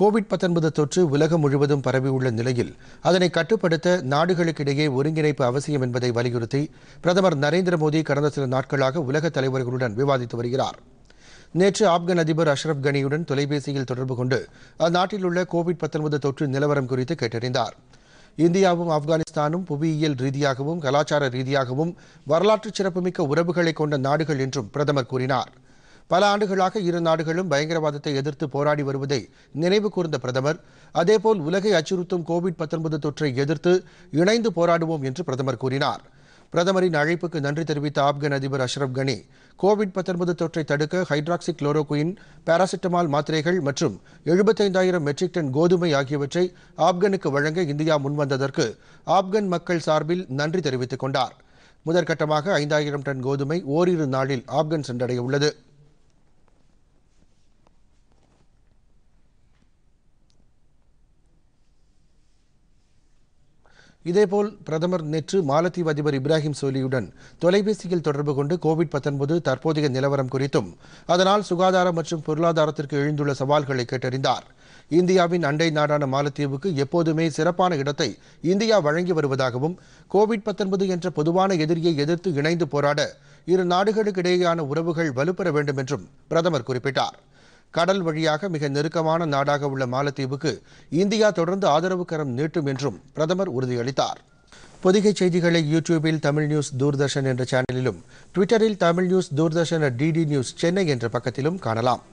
Covid தொற்று உலகம் முழுவதும் பரவியுள்ள நிலையில் அதனை கட்டுப்படுத்த நாடுகளுக்கிடையே ஒருங்கிணைப்பு அவசியம் என்பதை வலியுறுத்தி பிரதமர் நரேந்திர மோடி கடந்த சில நாட்களாக உலக தலைவர்களுடன் விவாதித்து வருகிறார் நேற்று ஆப்கன் அதிபர் அஷ்ரப் கனியுடன் தொலைபேசியில் தொடர்பு கொண்டு அந்நாட்டில் உள்ள கோவிட் தொற்று நிலவரம் குறித்து கேட்டறிந்தார் இந்தியாவும் ஆப்கானிஸ்தானும் புவியியல் ரீதியாகவும் கலாச்சார ரீதியாகவும் வரலாற்று சிறப்புமிக்க உறவுகளை கொண்ட நாடுகள் என்றும் பிரதமர் கூறினார் பல ஆண்டுகளாக இரு நாடுகளும் பயங்கரவாதத்தை எதிர்த்து போராடி வருவதை நினைவு கூர்ந்த பிரதமர் அதேபோல் உலகை அச்சுறுத்தும் கோவிட் தொற்றை எதிர்த்து இணைந்து போராடுவோம் என்று பிரதமர் கூறினார் பிரதமரின் அழைப்புக்கு நன்றி தெரிவித்த ஆப்கான் அதிபர் அஷ்ரப் கனி கோவிட் தொற்றை தடுக்க ஹைட்ராக்சி குளோரோகுயின் பாராசிட்டமால் மாத்திரைகள் மற்றும் எழுபத்தைந்தாயிரம் மெட்ரிக் டன் கோதுமை ஆகியவற்றை ஆப்கனுக்கு வழங்க இந்தியா முன்வந்ததற்கு ஆப்கான் மக்கள் சார்பில் நன்றி தெரிவித்துக் கொண்டார் முதற்கட்டமாக ஐந்தாயிரம் டன் கோதுமை ஓரிரு நாளில் ஆப்கன் சென்றடைய உள்ளது இதேபோல் பிரதமர் நேற்று மாலத்தீவு அதிபர் இப்ராஹிம் சோலியுடன் தொலைபேசியில் தொடர்பு கொண்டு கோவிட் தற்போதைய நிலவரம் குறித்தும் அதனால் சுகாதாரம் மற்றும் பொருளாதாரத்திற்கு எழுந்துள்ள சவால்களை கேட்டறிந்தார் இந்தியாவின் அண்டை நாடான மாலத்தீவுக்கு எப்போதுமே சிறப்பான இடத்தை இந்தியா வழங்கி வருவதாகவும் கோவிட் என்ற பொதுவான எதிரியை எதிர்த்து இணைந்து போராட இரு நாடுகளுக்கிடையேயான உறவுகள் வலுப்பெற வேண்டும் என்றும் பிரதமர் குறிப்பிட்டார் கடல் வழியாக மிக நெருக்கமான நாடாக உள்ள மாலத்தீவுக்கு இந்தியா தொடர்ந்து ஆதரவு கரம் நீட்டும் என்றும் பிரதமர் உறுதியளித்தார் பொதிகை செய்திகளை யூடியூபில் தமிழ் நியூஸ் தூர்தர்ஷன் என்ற சேனலிலும் ட்விட்டரில் Tamil news Doordarshan DD news Chennai என்ற பக்கத்திலும் காணலாம்